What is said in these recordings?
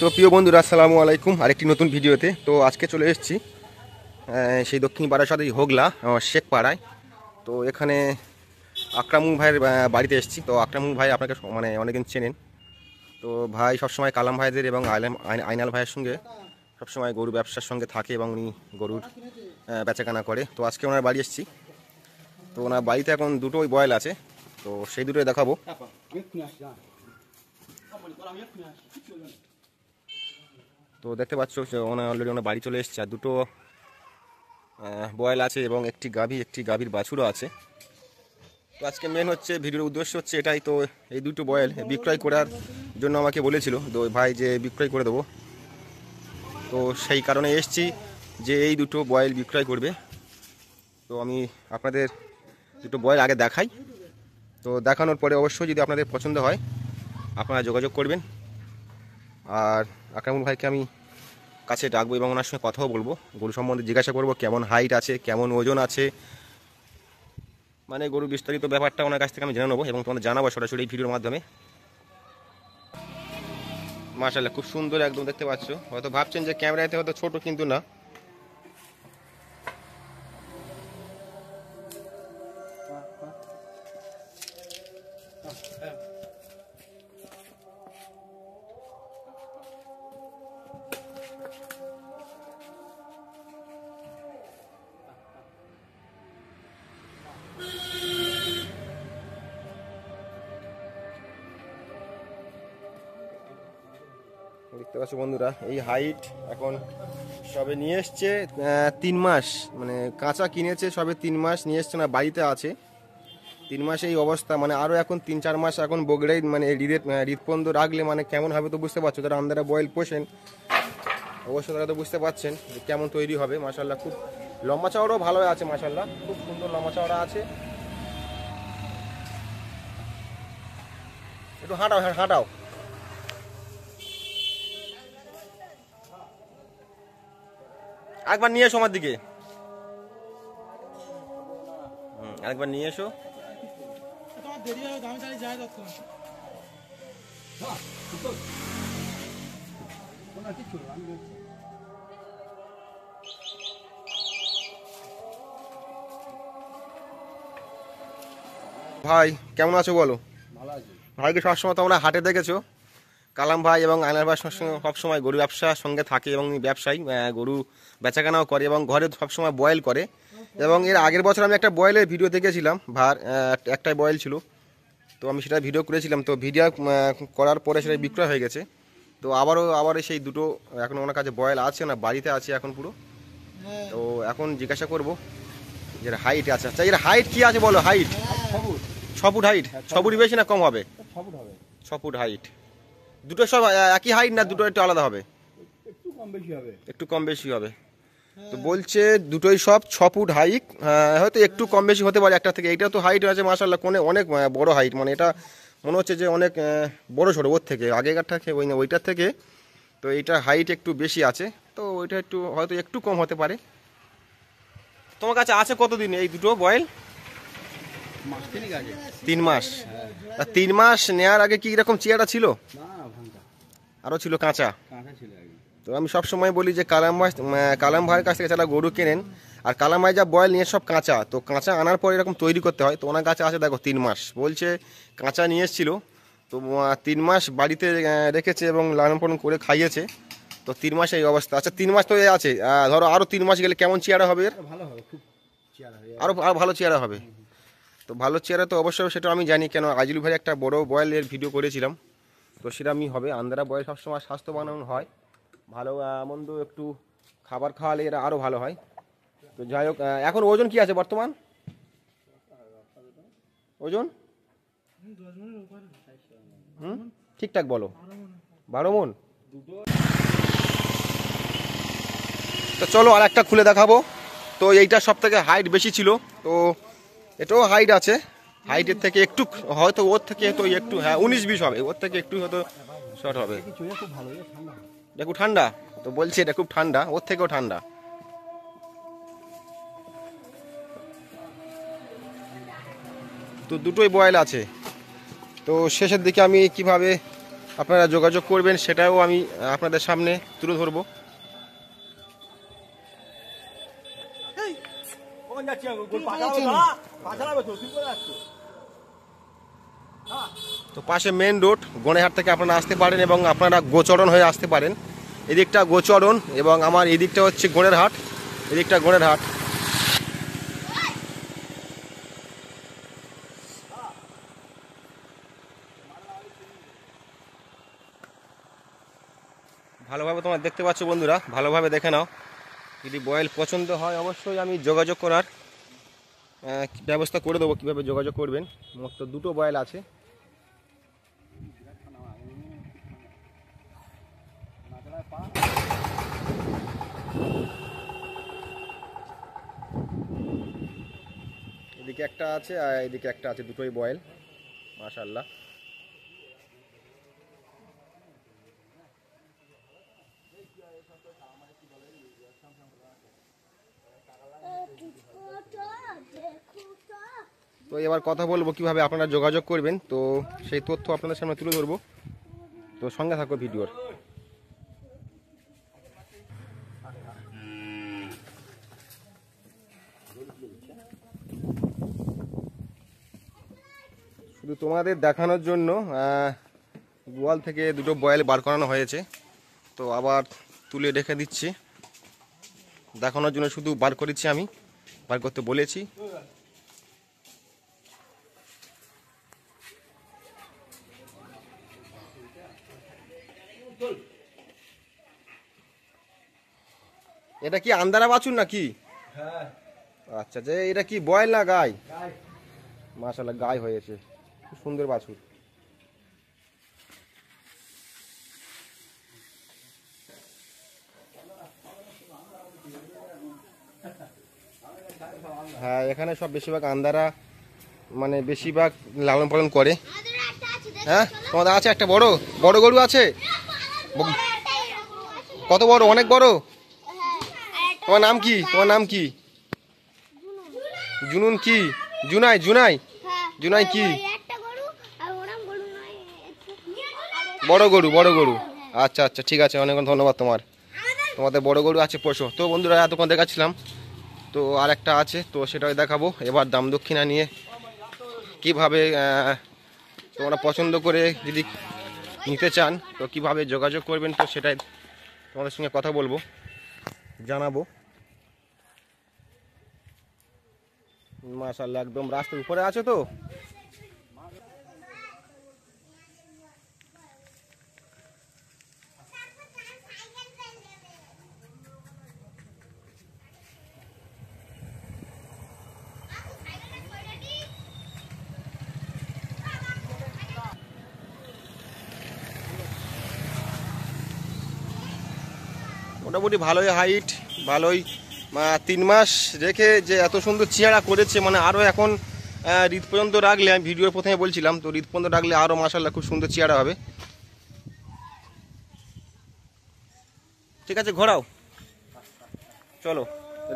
তো প্রিয় বন্ধুরা আসসালামু আলাইকুম আরেকটি নতুন ভিডিওতে তো আজকে চলে এসেছি সেই দক্ষিণ সাথে হোগলা শেখ পাড়ায় তো এখানে আকরামুল ভাইয়ের বাড়িতে এসেছি তো আকরামুল ভাই আপনাকে মানে অনেকদিন চেনেন তো ভাই সবসময় কালাম ভাইদের এবং আইনাল ভাইয়ের সঙ্গে সবসময় গরু ব্যবসার সঙ্গে থাকে এবং উনি গরুর বেচাকানা করে তো আজকে ওনার বাড়ি এসেছি তো ওনার বাড়িতে এখন দুটোই বয়েল আছে তো সেই দুটোই দেখাবো তো দেখতে পাচ্ছ ওনার অলরেডি ওনার বাড়ি চলে এসছে আর দুটো বয়েল আছে এবং একটি গাভী একটি গাভীর বাছুরও আছে তো আজকে মেন হচ্ছে ভিডিওর উদ্দেশ্য হচ্ছে এটাই তো এই দুটো বয়েল বিক্রয় করার জন্য আমাকে বলেছিল তো ভাই যে বিক্রয় করে দেবো তো সেই কারণে এসছি যে এই দুটো বয়েল বিক্রয় করবে তো আমি আপনাদের দুটো বয়েল আগে দেখাই তো দেখানোর পরে অবশ্যই যদি আপনাদের পছন্দ হয় আপনারা যোগাযোগ করবেন আর আকরামুল ভাইকে আমি কাছে ডাকবো এবং ওনার সঙ্গে কথাও বলবো গরু সম্বন্ধে জিজ্ঞাসা করবো কেমন হাইট আছে কেমন ওজন আছে মানে গরু বিস্তারিত ব্যাপারটা ওনার কাছ থেকে আমি জেনে নেবো এবং তোমাদের জানাবো সরাসরি এই ভিডিওর মাধ্যমে মার্শাল্লাহ খুব সুন্দর একদম দেখতে পাচ্ছ হয়তো ভাবছেন যে ক্যামেরাতে হয়তো ছোট কিন্তু না দেখতে পাচ্ছ বন্ধুরা এই হাইট এখন সবে নিয়ে এসছে তিন মাস মানে কাঁচা কিনেছে সবে তিন মাস নিয়ে এসছে না বাড়িতে আছে তিন মাসে এই অবস্থা মানে আরও এখন তিন চার মাস এখন বগড়াই মানে হৃদের হৃদপন্দ রাখলে মানে কেমন হবে তো বুঝতে পারছো তারা আমাদের বয়েল পোষেন অবশ্য তারা তো বুঝতে পারছেন যে কেমন তৈরি হবে মাসাল্লাহ খুব লম্বা চাওড়াও ভালো আছে মাসাল্লাহ খুব সুন্দর লম্বা চাওড়া আছে একটু হাঁটাও হ্যাঁ, হাঁটাও একবার নিয়ে এসো আমার দিকে একবার নিয়ে এসো ভাই কেমন আছো বলো ভাই কি ভাইকে সবসময় তোমরা হাটে দেখেছো কালাম ভাই এবং আনার ভাই সঙ্গে সবসময় গরু ব্যবসার সঙ্গে থাকে এবং ব্যবসায়ী গরু বেচাকেনাও করে এবং ঘরে সবসময় বয়েল করে এবং এর আগের বছর আমি একটা বয়েলের ভিডিও দেখেছিলাম ভার একটাই বয়েল ছিল তো আমি সেটা ভিডিও করেছিলাম তো ভিডিও করার পরে সেটা বিক্রয় হয়ে গেছে তো আবারও আবার সেই দুটো এখন ওনার কাছে বয়েল আছে না বাড়িতে আছে এখন পুরো তো এখন জিজ্ঞাসা করব যে হাইট আছে আচ্ছা এর হাইট কি আছে বলো হাইট ছ ফুট হাইট ছ ফুট বেশি না কম হবে ছ ফুট হাইট দুটো সব একই হাইট না দুটো একটু আলাদা হবে একটু কম বেশি হবে একটু কম বেশি হবে তো হ্যাঁ। বলছে দুটোই সব ছ ফুট হাইক হ্যাঁ, হয়তো একটু কম বেশি হতে পারে একটা থেকে এটা তো হাইট আছে মাসাল্লাহ কোনে অনেক বড় হাইট মানে এটা মনে হচ্ছে যে অনেক বড় সড়ো ওর থেকে আগেকারটা ওই না ওইটার থেকে তো এইটা হাইট একটু বেশি আছে তো ওইটা একটু হয়তো একটু কম হতে পারে তোমার কাছে আছে কতদিন এই দুটো বয়েল তিন মাস হ্যাঁ। তিন মাস নেওয়ার আগে কি এরকম চেয়ারটা ছিল না আরও ছিল কাঁচা তো আমি সব সময় বলি যে কালাম ভাই কালাম ভাইয়ের কাছ থেকে যারা গরু কেনেন আর কালাম ভাই যা বয়েল নিয়ে সব কাঁচা তো কাঁচা আনার পর এরকম তৈরি করতে হয় তো ওনার কাছে আছে দেখো তিন মাস বলছে কাঁচা নিয়ে এসেছিলো তো তিন মাস বাড়িতে রেখেছে এবং লালন পালন করে খাইয়েছে তো তিন মাস এই অবস্থা আচ্ছা তিন মাস তো এ আছে ধরো আরও তিন মাস গেলে কেমন চেয়ারা হবে ভালো আরও আরও ভালো চেয়ারা হবে তো ভালো চেয়ারা তো অবশ্যই সেটা আমি জানি কেন আজিল ভাই একটা বড় বয়েলের ভিডিও করেছিলাম তো সেরামই হবে আন্দারা বয়স সবসময় স্বাস্থ্যবান হয় ভালো মন্দ একটু খাবার খাওয়ালে এরা আরও ভালো হয় তো যাই হোক এখন ওজন কি আছে বর্তমান ওজন হুম ঠিকঠাক বলো বারো মন তো চলো আর একটা খুলে দেখাবো তো এইটা সব থেকে হাইট বেশি ছিল তো এটাও হাইট আছে হাইটের থেকে একটু হয়তো ওর থেকে হয়তো একটু হ্যাঁ উনিশ বিশ হবে ওর থেকে একটু হয়তো শর্ট হবে এটা খুব ঠান্ডা তো বলছি এটা খুব ঠান্ডা ওর থেকেও ঠান্ডা তো দুটোই বয়েল আছে তো শেষের দিকে আমি কিভাবে আপনারা যোগাযোগ করবেন সেটাও আমি আপনাদের সামনে তুলে ধরবো তো পাশে মেন রোড গণেহাট থেকে আপনারা আসতে পারেন এবং আপনারা গোচরণ হয়ে আসতে পারেন এদিকটা গোচরণ এবং আমার এদিকটা হচ্ছে গোড়ের হাট এদিকটা গোড়ের হাট ভালোভাবে তোমরা দেখতে পাচ্ছ বন্ধুরা ভালোভাবে দেখে নাও যদি বয়েল পছন্দ হয় অবশ্যই আমি যোগাযোগ করার ব্যবস্থা করে দেবো কীভাবে যোগাযোগ করবেন তো দুটো বয়েল আছে এদিকে একটা আছে আর এদিকে একটা আছে দুটোই বয়েল আল্লাহ তো এবার কথা বলবো কিভাবে আপনারা যোগাযোগ করবেন তো সেই তথ্য আপনাদের সামনে তুলে ধরবো তো সঙ্গে থাকো ভিডিওর শুধু তোমাদের দেখানোর জন্য গোয়াল থেকে দুটো বয়েল বার করানো হয়েছে তো আবার তুলে রেখে দিচ্ছি দেখানোর জন্য শুধু বার করেছি আমি বার করতে বলেছি এটা কি আন্দারা বাছুর নাকি হ্যাঁ। আচ্ছা যে এটা কি বয়েল না গাই মাসাল গাই হয়েছে খুব সুন্দর বাছুর হ্যাঁ এখানে সব বেশিরভাগ আন্দারা মানে বেশিরভাগ লালন পালন করে হ্যাঁ তোমাদের আছে একটা বড় বড় গরু আছে কত বড় অনেক বড় তোমার নাম কি তোমার নাম কি জুনুন কি জুনাই জুনাই জুনাই কি বড় গরু বড় গরু আচ্ছা আচ্ছা ঠিক আছে অনেক ধন্যবাদ তোমার তোমাদের বড় গরু আছে পশু তো বন্ধুরা এতক্ষণ দেখাচ্ছিলাম তো আর একটা আছে তো সেটাই দেখাবো এবার দাম দক্ষিণা নিয়ে কিভাবে তোমরা পছন্দ করে যদি নিতে চান তো কিভাবে যোগাযোগ করবেন তো সেটাই তোমাদের সঙ্গে কথা বলবো জানাবো মাশাল্লাহ একদম রাস্তার উপরে আছে তো মোটামুটি ভালোই হাইট ভালোই তিন মাস রেখে যে এত সুন্দর চেহারা করেছে মানে আরও এখন হৃদ পর্যন্ত রাখলে আমি ভিডিও প্রথমে বলছিলাম তো হৃদ পর্যন্ত রাখলে আরও মাসাল্লাহ খুব সুন্দর চেহারা হবে ঠিক আছে ঘোরাও চলো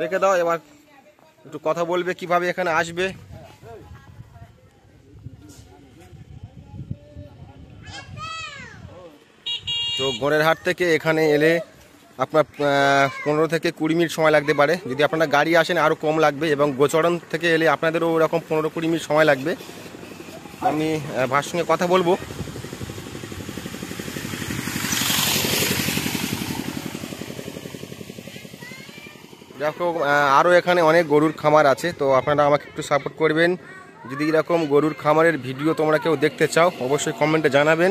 রেখে দাও এবার একটু কথা বলবে কিভাবে এখানে আসবে তো ঘোরের হাট থেকে এখানে এলে আপনার পনেরো থেকে কুড়ি মিনিট সময় লাগতে পারে যদি আপনারা গাড়ি আসেন আরও কম লাগবে এবং গোচরণ থেকে এলে আপনাদেরও ওরকম পনেরো কুড়ি মিনিট সময় লাগবে আমি ভার সঙ্গে কথা বলবো দেখো আরও এখানে অনেক গরুর খামার আছে তো আপনারা আমাকে একটু সাপোর্ট করবেন যদি এরকম গরুর খামারের ভিডিও তোমরা কেউ দেখতে চাও অবশ্যই কমেন্টে জানাবেন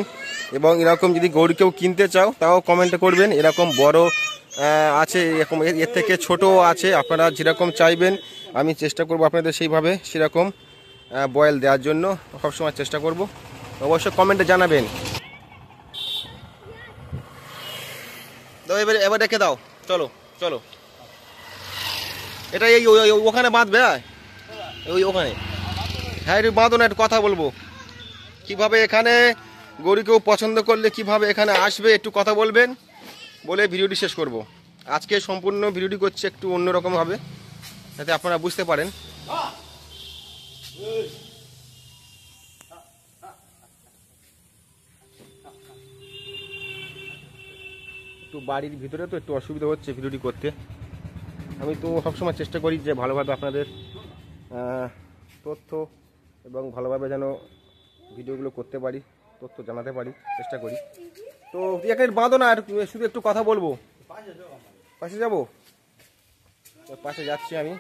এবং এরকম যদি গরু কেউ কিনতে চাও তাও কমেন্টে করবেন এরকম বড় আছে এরকম এর থেকে ছোট আছে আপনারা যেরকম চাইবেন আমি চেষ্টা করব আপনাদের সেইভাবে সেরকম বয়েল দেওয়ার জন্য সবসময় চেষ্টা করব অবশ্যই কমেন্টে জানাবেন তো এবার এবার রেখে দাও চলো চলো এটা এই ওখানে বাঁধবে হ্যাঁ? ওই ওখানে হ্যাঁ একটু বাঁধো না একটু কথা বলবো কিভাবে এখানে গরু পছন্দ করলে কিভাবে এখানে আসবে একটু কথা বলবেন বলে ভিডিওটি শেষ করব। আজকে সম্পূর্ণ ভিডিওটি করছে একটু অন্যরকম হবে যাতে আপনারা বুঝতে পারেন একটু বাড়ির ভিতরে তো একটু অসুবিধা হচ্ছে ভিডিওটি করতে আমি তো সবসময় চেষ্টা করি যে ভালোভাবে আপনাদের তথ্য এবং ভালোভাবে যেন ভিডিওগুলো করতে পারি তথ্য জানাতে পারি চেষ্টা করি তো একে বাঁধো না শুধু একটু কথা বলবো পাশে যাব পাশে যাচ্ছি আমি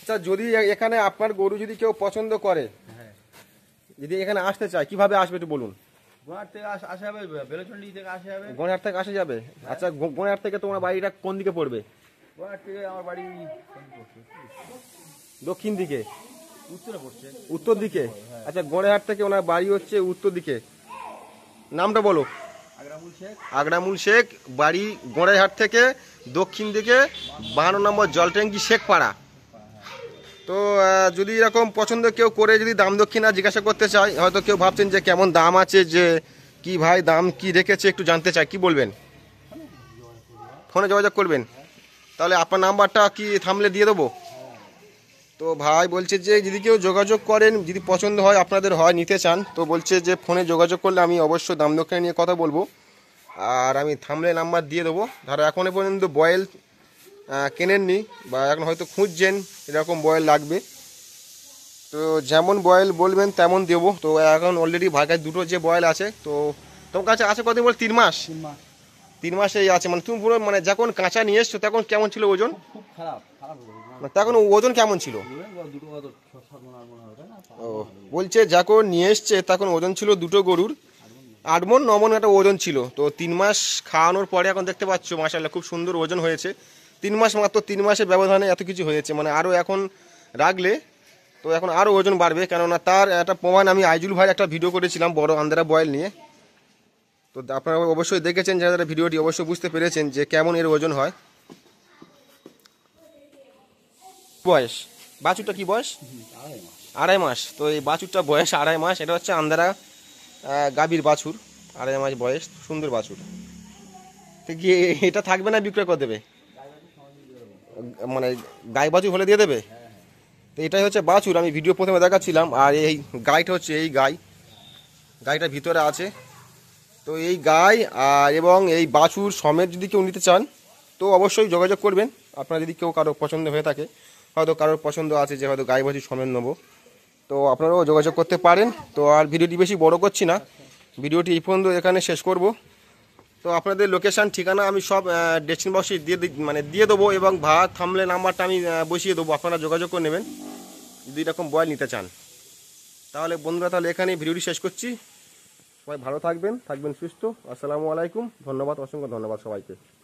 আচ্ছা যদি এখানে আপনার গরু যদি কেউ পছন্দ করে হ্যাঁ। যদি এখানে আসতে চায় কিভাবে আসবে একটু বলুন থেকে আসা যাবে আচ্ছা গোনাহাট থেকে তোমার বাড়িটা কোন দিকে পড়বে আমার বাড়ি দক্ষিণ দিকে উত্তর দিকে হ্যাঁ। আচ্ছা গড়েহাট থেকে ওনার বাড়ি হচ্ছে উত্তর দিকে নামটা বলো আগ্রামুল শেখ বাড়ি গড়েহাট থেকে দক্ষিণ দিকে বারো নম্বর জলট্যাঙ্কি শেখপাড়া তো যদি এরকম পছন্দ কেউ করে যদি দাম দক্ষিণা জিজ্ঞাসা করতে চায় হয়তো কেউ ভাবছেন যে কেমন দাম আছে যে কি ভাই দাম কি রেখেছে একটু জানতে চাই কি বলবেন ফোনে যোগাযোগ করবেন তাহলে আপনার নাম্বারটা কি থামলে দিয়ে দেবো তো ভাই বলছে যে যদি কেউ যোগাযোগ করেন যদি পছন্দ হয় আপনাদের হয় নিতে চান তো বলছে যে ফোনে যোগাযোগ করলে আমি অবশ্যই দাম দক্ষিণে নিয়ে কথা বলবো আর আমি থামলে নাম্বার দিয়ে দেবো ধরো এখনও পর্যন্ত বয়েল কেনেননি বা এখন হয়তো খুঁজছেন এরকম বয়েল লাগবে তো যেমন বয়েল বলবেন তেমন দেব তো এখন অলরেডি ভাগায় দুটো যে বয়েল আছে তো তোমার কাছে আছে কত বল তিন মাস তিন মাসেই আছে মানে তুমি পুরো মানে যখন কাঁচা নিয়ে এসছো তখন কেমন ছিল ওজন খুব খারাপ খারাপ তখন ওজন কেমন ছিল ও বলছে যখন নিয়ে এসছে তখন ওজন ছিল দুটো গরুর আট মন ন মন একটা ওজন ছিল তো তিন মাস খাওয়ানোর পরে এখন দেখতে পাচ্ছ মাসাল্লাহ খুব সুন্দর ওজন হয়েছে তিন মাস মাত্র তিন মাসের ব্যবধানে এত কিছু হয়েছে মানে আরও এখন রাখলে তো এখন আরও ওজন বাড়বে কেননা তার একটা প্রমাণ আমি আইজুল ভাই একটা ভিডিও করেছিলাম বড় আন্দারা বয়েল নিয়ে তো আপনারা অবশ্যই দেখেছেন যারা ভিডিওটি অবশ্যই বুঝতে পেরেছেন যে কেমন এর ওজন হয় বয়স বাছুরটা কি বয়স আড়াই মাস তো এই বাছুরটা বয়স আড়াই মাস এটা হচ্ছে আন্দারা গাভীর বাছুর আড়াই মাস বয়স সুন্দর বাছুর তো গিয়ে এটা থাকবে না বিক্রয় করে দেবে মানে গাই বাছুর হলে দিয়ে দেবে তো এটাই হচ্ছে বাছুর আমি ভিডিও প্রথমে দেখাচ্ছিলাম আর এই গাইটা হচ্ছে এই গাই গাইটা ভিতরে আছে তো এই গাই আর এবং এই বাছুর সমেত যদি কেউ নিতে চান তো অবশ্যই যোগাযোগ করবেন আপনারা যদি কেউ কারো পছন্দ হয়ে থাকে হয়তো কারোর পছন্দ আছে যে হয়তো গায়ে বসে সমেত নেবো তো আপনারাও যোগাযোগ করতে পারেন তো আর ভিডিওটি বেশি বড় করছি না ভিডিওটি এই পর্যন্ত এখানে শেষ করব তো আপনাদের লোকেশান ঠিকানা আমি সব ডেস্টিন বক্সে দিয়ে মানে দিয়ে দেবো এবং ভাড়া থামলে নাম্বারটা আমি বসিয়ে দেবো আপনারা যোগাযোগ করে নেবেন দুই রকম বয়াল নিতে চান তাহলে বন্ধুরা তাহলে এখানেই ভিডিওটি শেষ করছি সবাই ভালো থাকবেন থাকবেন সুস্থ আসসালামু আলাইকুম ধন্যবাদ অসংখ্য ধন্যবাদ সবাইকে